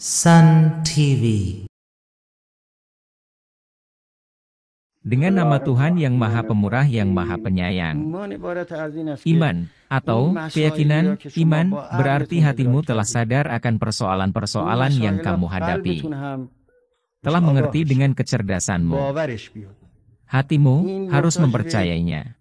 Sun TV. Dengan nama Tuhan yang Maha Pemurah yang Maha Penyayang. Iman atau keyakinan iman berarti hatimu telah sadar akan persoalan-persoalan yang kamu hadapi. Telah mengerti dengan kecerdasanmu. Hatimu harus mempercayainya.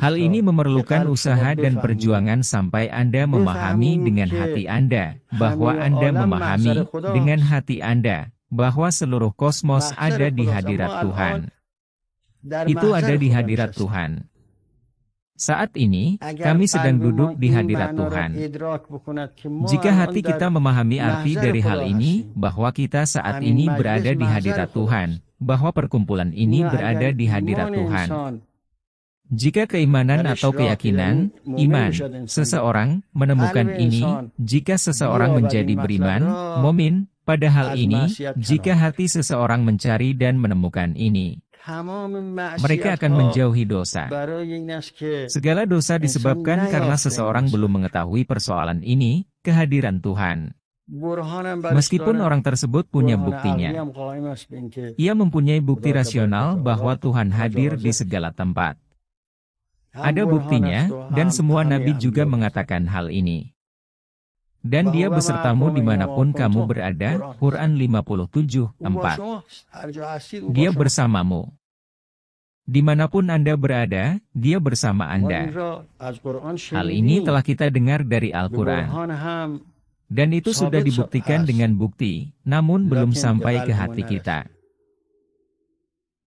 Hal ini memerlukan usaha dan perjuangan sampai Anda memahami dengan hati Anda, bahwa Anda memahami dengan hati Anda, bahwa seluruh kosmos ada di hadirat Tuhan. Itu ada di hadirat Tuhan. Saat ini, kami sedang duduk di hadirat Tuhan. Jika hati kita memahami arti dari hal ini, bahwa kita saat ini berada di hadirat Tuhan, bahwa perkumpulan ini berada di hadirat Tuhan, jika keimanan atau keyakinan, iman, seseorang menemukan ini, jika seseorang menjadi beriman, oh. momin, pada hal ini, jika hati seseorang mencari dan menemukan ini, mereka akan oh. menjauhi dosa. Segala dosa disebabkan karena seseorang belum mengetahui persoalan ini, kehadiran Tuhan. Meskipun orang tersebut punya buktinya, ia mempunyai bukti rasional bahwa Tuhan hadir di segala tempat. Ada buktinya, dan semua nabi juga mengatakan hal ini. Dan dia besertamu dimanapun kamu berada, Quran 57:4. Dia bersamamu. Dimanapun Anda berada, dia bersama Anda. Hal ini telah kita dengar dari Al-Quran. Dan itu sudah dibuktikan dengan bukti, namun belum sampai ke hati kita.